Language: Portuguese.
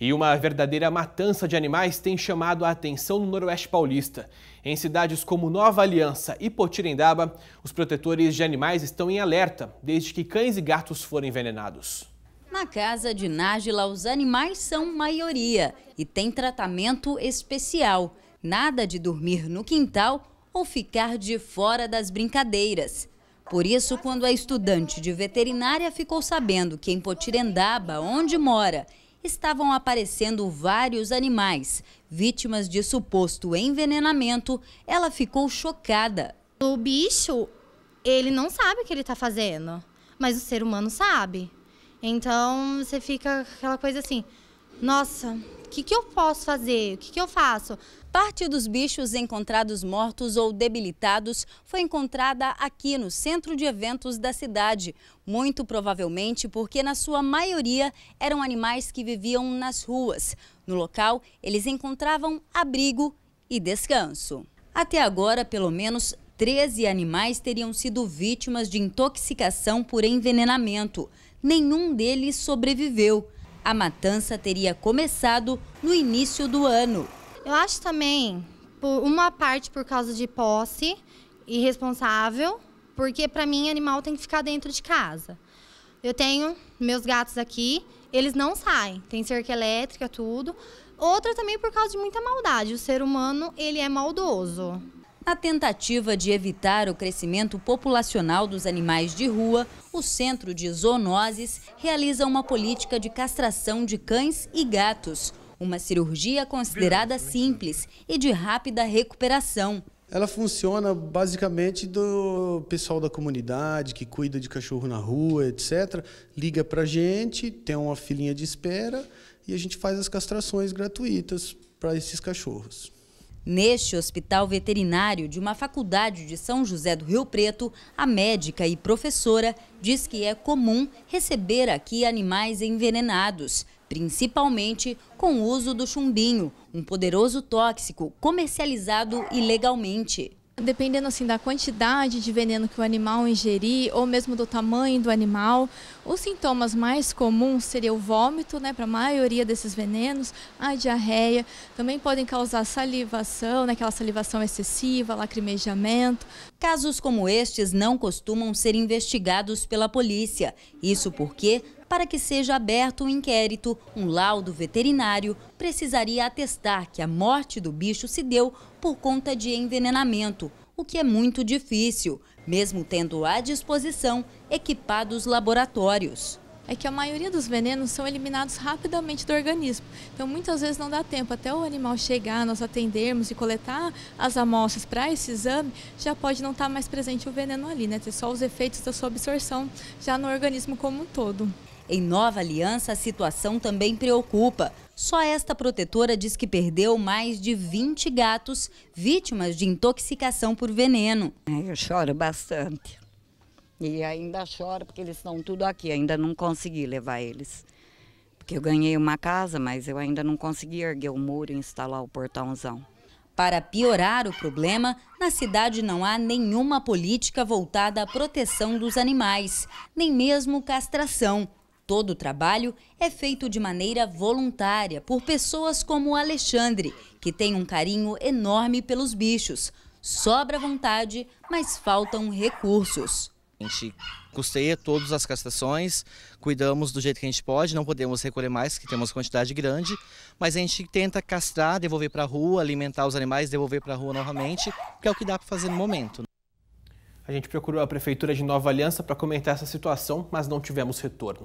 E uma verdadeira matança de animais tem chamado a atenção no Noroeste Paulista. Em cidades como Nova Aliança e Potirendaba, os protetores de animais estão em alerta desde que cães e gatos foram envenenados. Na casa de Nájila, os animais são maioria e tem tratamento especial. Nada de dormir no quintal ou ficar de fora das brincadeiras. Por isso, quando a estudante de veterinária ficou sabendo que em Potirendaba, onde mora, estavam aparecendo vários animais. Vítimas de suposto envenenamento, ela ficou chocada. O bicho, ele não sabe o que ele está fazendo, mas o ser humano sabe. Então você fica aquela coisa assim: nossa, o que, que eu posso fazer? O que, que eu faço? Parte dos bichos encontrados mortos ou debilitados foi encontrada aqui no centro de eventos da cidade, muito provavelmente porque, na sua maioria, eram animais que viviam nas ruas. No local, eles encontravam abrigo e descanso. Até agora, pelo menos 13 animais teriam sido vítimas de intoxicação por envenenamento. Nenhum deles sobreviveu. A matança teria começado no início do ano. Eu acho também, por uma parte por causa de posse irresponsável, porque para mim animal tem que ficar dentro de casa. Eu tenho meus gatos aqui, eles não saem, tem cerca elétrica, tudo. Outra também por causa de muita maldade. O ser humano, ele é maldoso. Na tentativa de evitar o crescimento populacional dos animais de rua, o Centro de Zoonoses realiza uma política de castração de cães e gatos, uma cirurgia considerada simples e de rápida recuperação. Ela funciona basicamente do pessoal da comunidade que cuida de cachorro na rua, etc. Liga para a gente, tem uma filinha de espera e a gente faz as castrações gratuitas para esses cachorros. Neste hospital veterinário de uma faculdade de São José do Rio Preto, a médica e professora diz que é comum receber aqui animais envenenados, principalmente com o uso do chumbinho, um poderoso tóxico comercializado ilegalmente dependendo assim da quantidade de veneno que o animal ingerir ou mesmo do tamanho do animal. Os sintomas mais comuns seria o vômito, né, para a maioria desses venenos, a diarreia, também podem causar salivação, né, aquela salivação excessiva, lacrimejamento, Casos como estes não costumam ser investigados pela polícia. Isso porque, para que seja aberto um inquérito, um laudo veterinário precisaria atestar que a morte do bicho se deu por conta de envenenamento, o que é muito difícil, mesmo tendo à disposição equipados laboratórios é que a maioria dos venenos são eliminados rapidamente do organismo. Então, muitas vezes não dá tempo até o animal chegar, nós atendermos e coletar as amostras para esse exame, já pode não estar tá mais presente o veneno ali, né? Ter só os efeitos da sua absorção já no organismo como um todo. Em Nova Aliança, a situação também preocupa. Só esta protetora diz que perdeu mais de 20 gatos vítimas de intoxicação por veneno. Eu choro bastante. E ainda chora porque eles estão tudo aqui, ainda não consegui levar eles. Porque eu ganhei uma casa, mas eu ainda não consegui erguer o muro e instalar o portãozão. Para piorar o problema, na cidade não há nenhuma política voltada à proteção dos animais, nem mesmo castração. Todo o trabalho é feito de maneira voluntária por pessoas como o Alexandre, que tem um carinho enorme pelos bichos. Sobra vontade, mas faltam recursos. A gente custeia todas as castrações, cuidamos do jeito que a gente pode, não podemos recolher mais, que temos quantidade grande, mas a gente tenta castrar, devolver para a rua, alimentar os animais, devolver para a rua novamente, que é o que dá para fazer no momento. A gente procurou a Prefeitura de Nova Aliança para comentar essa situação, mas não tivemos retorno.